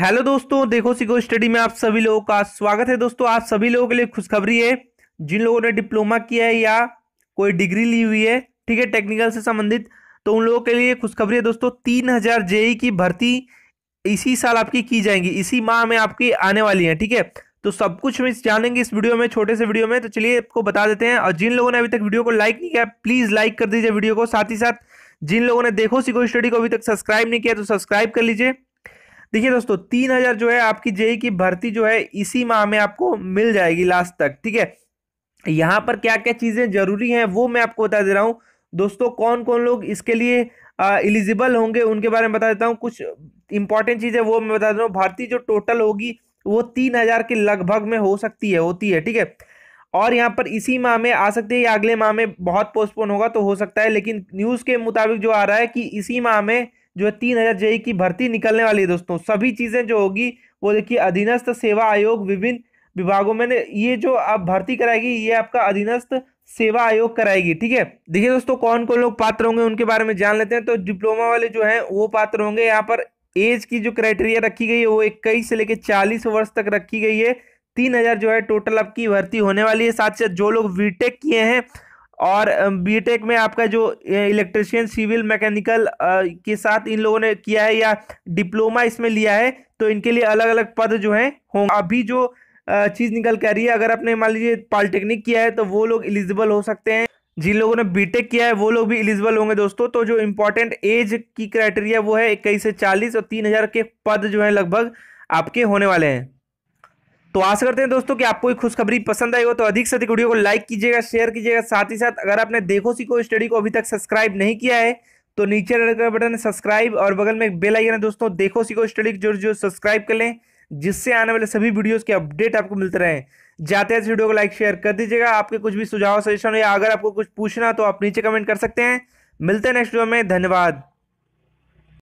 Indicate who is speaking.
Speaker 1: hello दोस्तों देखो सीखो स्टडी में आप सभी लोगों का स्वागत है दोस्तों आप सभी लोगों के लिए खुशखबरी है जिन लोगों ने डिप्लोमा किया है या कोई डिग्री ली हुई है ठीक है टेक्निकल से संबंधित तो उन लोगों के लिए खुशखबरी है दोस्तों तीन हज़ार जेई की भर्ती इसी साल आपकी की जाएंगी इसी माह में आपकी आने वाली है ठीक है तो सब कुछ हम जानेंगे इस वीडियो में छोटे से वीडियो में तो चलिए आपको बता देते हैं और जिन लोगों ने अभी तक वीडियो को लाइक नहीं किया प्लीज़ लाइक कर दीजिए वीडियो को साथ ही साथ जिन लोगों ने देखो सीखो स्टडी को अभी तक सब्सक्राइब नहीं किया तो सब्सक्राइब कर लीजिए देखिए दोस्तों तीन हजार जो है आपकी जेई की भर्ती जो है इसी माह में आपको मिल जाएगी लास्ट तक ठीक है यहाँ पर क्या क्या चीज़ें जरूरी हैं वो मैं आपको बता दे रहा हूँ दोस्तों कौन कौन लोग इसके लिए एलिजिबल होंगे उनके बारे में बता देता हूँ कुछ इंपॉर्टेंट चीज़ें वो मैं बता दे रहा हूँ भर्ती जो टोटल होगी वो तीन हज़ार के लगभग में हो सकती है होती है ठीक है और यहाँ पर इसी माह में आ सकती है या अगले माह में बहुत पोस्टपोन होगा तो हो सकता है लेकिन न्यूज़ के मुताबिक जो आ रहा है कि इसी माह में जो है तीन हजार जेई की भर्ती निकलने वाली है दोस्तों सभी चीज़ें जो होगी वो देखिए अधीनस्थ सेवा आयोग विभिन्न विभागों में ये जो आप भर्ती कराएगी ये आपका अधीनस्थ सेवा आयोग कराएगी ठीक है देखिए दोस्तों कौन कौन लोग पात्र होंगे उनके बारे में जान लेते हैं तो डिप्लोमा वाले जो हैं वो पात्र होंगे यहाँ पर एज की जो क्राइटेरिया रखी गई है वो इक्कीस से लेकर चालीस वर्ष तक रखी गई है तीन हजार जो है टोटल आपकी भर्ती होने वाली है साथ साथ जो लोग वीटेक किए हैं और बीटेक में आपका जो इलेक्ट्रिशियन सिविल मैकेनिकल के साथ इन लोगों ने किया है या डिप्लोमा इसमें लिया है तो इनके लिए अलग अलग पद जो हैं होंगे अभी जो चीज़ निकल कर रही है अगर आपने मान लीजिए पॉलिटेक्निक किया है तो वो लोग एलिजिबल हो सकते हैं जिन लोगों ने बीटेक किया है वो लोग भी एलिजिबल होंगे दोस्तों तो जो इम्पोर्टेंट एज की क्राइटेरिया वो है इक्कीस से चालीस और तीन हज़ार के पद जो है लगभग आपके होने वाले हैं तो आशा करते हैं दोस्तों कि आपको खुशखबरी पसंद आई हो तो अधिक से अधिक वीडियो को लाइक कीजिएगा शेयर कीजिएगा साथ ही साथ अगर आपने देखो सीखो स्टडी को अभी तक सब्सक्राइब नहीं किया है तो नीचे का बटन सब्सक्राइब और बगल में बेल आइकन है दोस्तों देखो सीखो स्टडी जो जो सब्सक्राइब कर लें जिससे आने वाले सभी वीडियोज के अपडेट आपको मिलते रहे जाते हैं इस वीडियो को लाइक शेयर कर दीजिएगा आपके कुछ भी सुझाव सजेशन या अगर आपको कुछ पूछना तो आप नीचे कमेंट कर सकते हैं मिलते हैं नेक्स्ट वीडियो में धन्यवाद